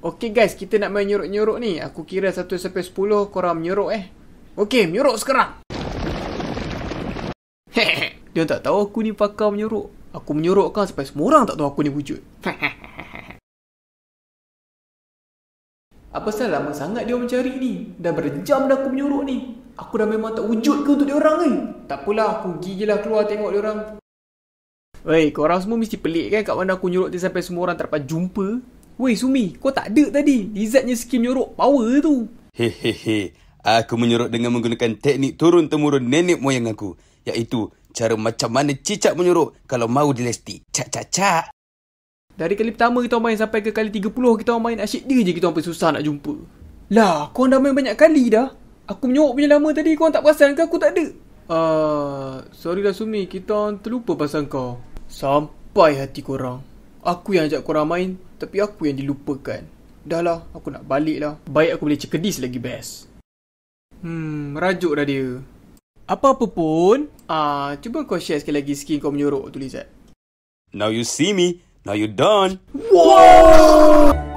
Okay guys, kita nak main nyuruk-nyuruk ni. Aku kira satu sampai sepuluh korang menyuruk eh. Okay, menyuruk sekarang. Hehehe, dia tak tahu aku ni pakar menyuruk. Aku menyuruk kan sampai semua orang tak tahu aku ni wujud. Apa salah lama sangat dia mencari ni? Dah berjam dah aku menyuruk ni. Aku dah memang tak wujud ke untuk dia orang ni? Eh? Tak pula aku pergi je lah keluar tengok dia orang. Wei, korang semua mesti pelik kan kat mana aku nyuruk dia sampai semua orang tak dapat jumpa? Weh Sumi, kau tak ada tadi. Lizardnya skim nyorok power tu. Hehehe. Aku menyorok dengan menggunakan teknik turun-temurun nenek moyang aku. Iaitu cara macam mana cicak menyorok kalau mahu dilesti. Cak, cak, cak. Dari kali pertama kita main sampai ke kali 30 kita main asyik dia je kita sampai susah nak jumpa. Lah, kau dah main banyak kali dah. Aku menyorok punya lama tadi kau tak perasan ke aku tak ada? Uh, sorry lah Sumi, kita terlupa pasal kau. Sampai hati kau orang, Aku yang ajak korang main, tapi aku yang dilupakan. Dahlah, aku nak balik lah. Baik aku boleh cekedis lagi best. Hmm, merajuk dah dia. Apa-apa pun, ah, cuba kau share sekali lagi skin kau menyorok tu, Lizat. Now you see me, now you done. Wow!